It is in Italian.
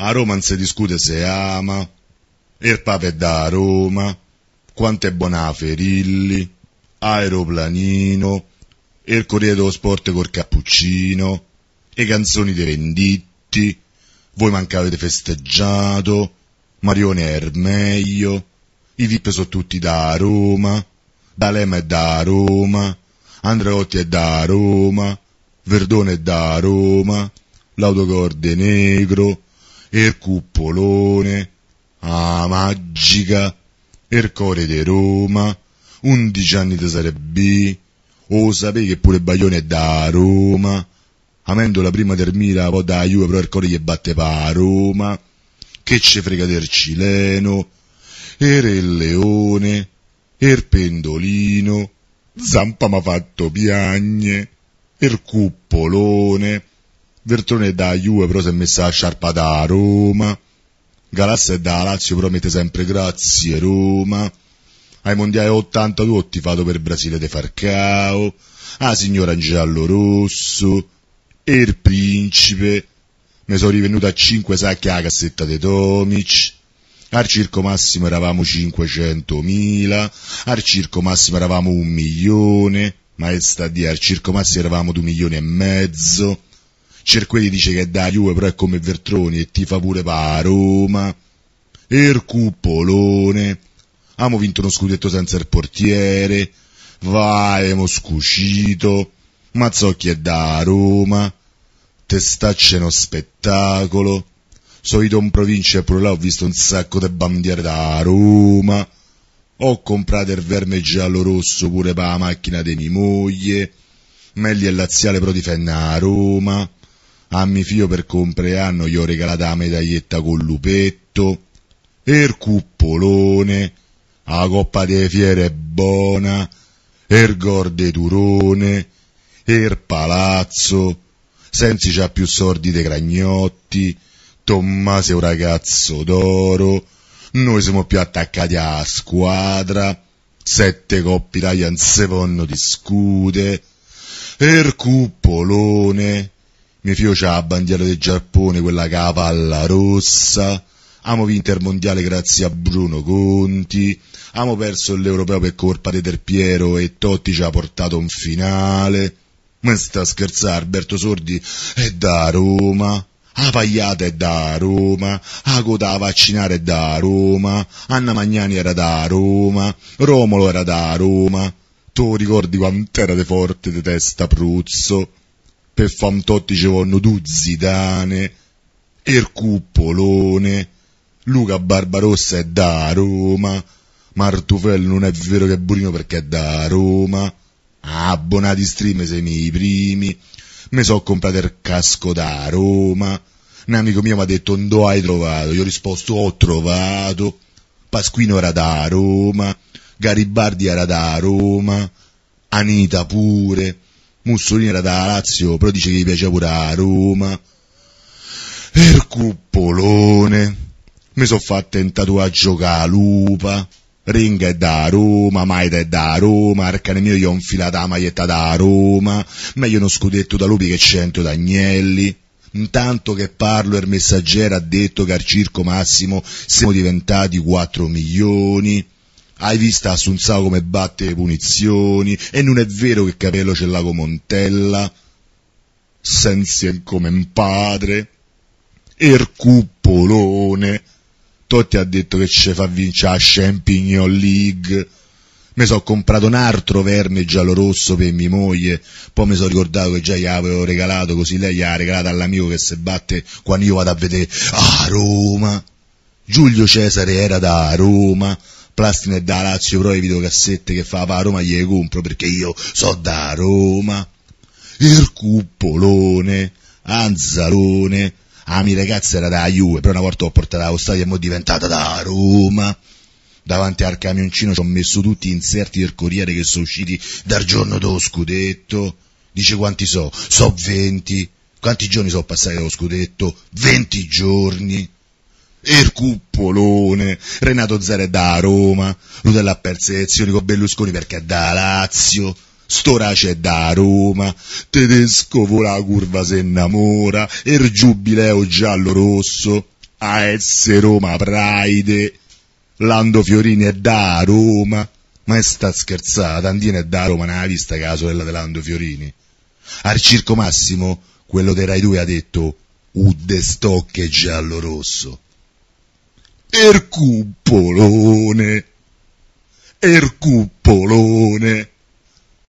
A Roma non si discute se ama, il Papa è da Roma, quanto è buona Ferilli, Aeroplanino, il Corriere dello Sport col Cappuccino, e canzoni dei venditti, voi mancavate festeggiato, Marione è il meglio, i VIP sono tutti da Roma, D'Alema è da Roma, Andreotti è da Roma, Verdone è da Roma, l'autocorde Negro, er cuppolone, a magica, er core de Roma, undici anni di Serie B, o sapevi che pure Baglione è da Roma, amendo la prima termina poi da Juve però il core gli batte pa Roma, che ce frega del cileno, er il leone, er pendolino, zampa mi ha fatto piagne, er cuppolone, Vertone è da Juve, però si è messa la sciarpa da Roma. Galassia è da Lazio, però mette sempre grazie Roma. Ai mondiali 82 ho tifato per Brasile de Farcao. Ah, signora Giallo Rosso. E il principe. Mi sono rivenuto a 5 sacchi alla cassetta de Tomic. Al circo massimo eravamo 500.000, al circo massimo eravamo un milione, ma è sta di al circo massimo eravamo 2 milioni e mezzo. Cerqueti dice che è da Juve, però è come Vertroni e ti fa pure pa Roma. Ercupolone. Amo vinto uno scudetto senza il portiere. Vai, Moscucito. Mazzocchi è da Roma. Testacce è uno spettacolo. Soito in provincia e pure là ho visto un sacco di bandiere da Roma. Ho comprato il verme giallo rosso pure per la macchina di mia moglie. Meglio è laziale però difende a Roma a mio figlio per compleanno gli ho regalato la medaglietta col lupetto, e il cuppolone, la coppa delle fiere è buona, e il gorde de turone, e il palazzo, Sensi c'ha più sordi dei cragnotti, Tommaso è un ragazzo d'oro, noi siamo più attaccati alla squadra, sette coppi Ryan se vonno discute, e il cuppolone, mio figlio ha la bandiera del Giappone, quella cavalla rossa, amo vinto il mondiale grazie a Bruno Conti, amo perso l'europeo per colpa di Terpiero e Totti ci ha portato un finale, ma sta scherzando, Alberto Sordi è da Roma, la pagliata è da Roma, la coda a vaccinare è da Roma, Anna Magnani era da Roma, Romolo era da Roma. Tu ricordi quant'era de forte de testa Pruzzo? per Famtotti ci vogliono Duzzidane, Ercuppolone, Luca Barbarossa è da Roma, Martufello non è vero che è Burino perché è da Roma, abbonati stream se mi i primi, mi so comprato il casco da Roma, un amico mio mi ha detto non hai trovato, io ho risposto ho trovato, Pasquino era da Roma, Garibardi era da Roma, Anita pure, Mussolini era da Lazio, però dice che gli piaceva pure a Roma. Il Ercuppolone. Mi sono fatto un tatuaggio calupa. Ringa è da Roma, Maida è da Roma, Arcane mio gli ho infilata la maglietta da Roma, meglio uno scudetto da lupi che cento d'agnelli. Intanto che parlo il messaggero ha detto che al circo massimo siamo diventati 4 milioni. Hai visto Assunzao come batte le punizioni? E non è vero che Capello ce l'ha come Montella? Sensi come un padre? Ercupolone? Totti ha detto che ci fa vincere la Champignon League. Mi sono comprato un altro verme giallo-rosso per mia moglie, poi mi sono ricordato che già gli avevo regalato, così lei gli ha regalato all'amico che si batte quando io vado a vedere a ah, Roma. Giulio Cesare era da Roma, plastine da Lazio, però le videocassette che fa a Roma gliele compro perché io so da Roma. Il cuppolone, Anzalone. Ah, mi ragazza era da Juve, però una volta l'ho portata allo stadio e mo' è diventata da Roma. Davanti al camioncino ci ho messo tutti gli inserti del Corriere che sono usciti dal giorno dello scudetto. Dice quanti so? So 20. Quanti giorni sono passati dallo scudetto? 20 giorni il Cuppolone, Renato Zara è da Roma, Rudella ha perso le elezioni con Berlusconi perché è da Lazio, Storace è da Roma, Tedesco vola la curva se innamora, il Giubileo giallo-rosso, AS Roma Praide, Lando Fiorini è da Roma, ma è sta scherzata, Andina è da Roma, non ha vista che la sorella di Lando Fiorini. Al Circo Massimo, quello dei Rai 2 ha detto, Udde stocche giallo-rosso. Ercupolone, Ercupolone.